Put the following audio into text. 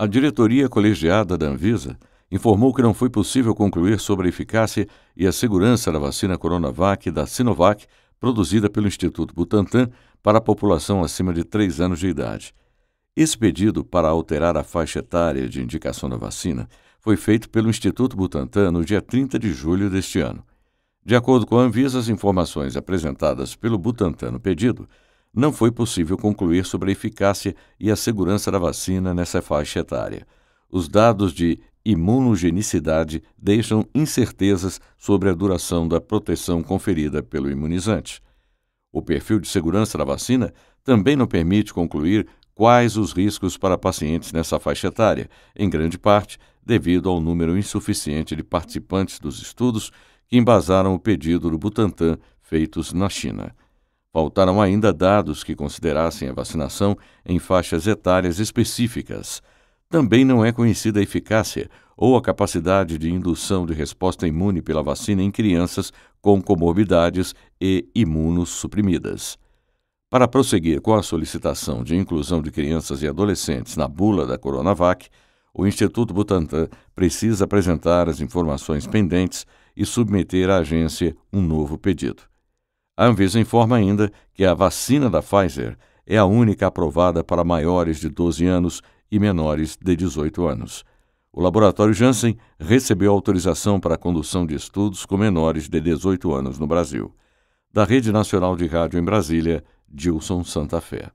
A diretoria colegiada da Anvisa informou que não foi possível concluir sobre a eficácia e a segurança da vacina Coronavac e da Sinovac produzida pelo Instituto Butantan para a população acima de 3 anos de idade. Esse pedido para alterar a faixa etária de indicação da vacina foi feito pelo Instituto Butantan no dia 30 de julho deste ano. De acordo com a Anvisa, as informações apresentadas pelo Butantan no pedido não foi possível concluir sobre a eficácia e a segurança da vacina nessa faixa etária. Os dados de imunogenicidade deixam incertezas sobre a duração da proteção conferida pelo imunizante. O perfil de segurança da vacina também não permite concluir quais os riscos para pacientes nessa faixa etária, em grande parte devido ao número insuficiente de participantes dos estudos que embasaram o pedido do Butantan feitos na China. Faltaram ainda dados que considerassem a vacinação em faixas etárias específicas. Também não é conhecida a eficácia ou a capacidade de indução de resposta imune pela vacina em crianças com comorbidades e imunossuprimidas. Para prosseguir com a solicitação de inclusão de crianças e adolescentes na bula da Coronavac, o Instituto Butantan precisa apresentar as informações pendentes e submeter à agência um novo pedido. A Anvisa informa ainda que a vacina da Pfizer é a única aprovada para maiores de 12 anos e menores de 18 anos. O laboratório Janssen recebeu autorização para a condução de estudos com menores de 18 anos no Brasil. Da Rede Nacional de Rádio em Brasília, Dilson Santa Fé.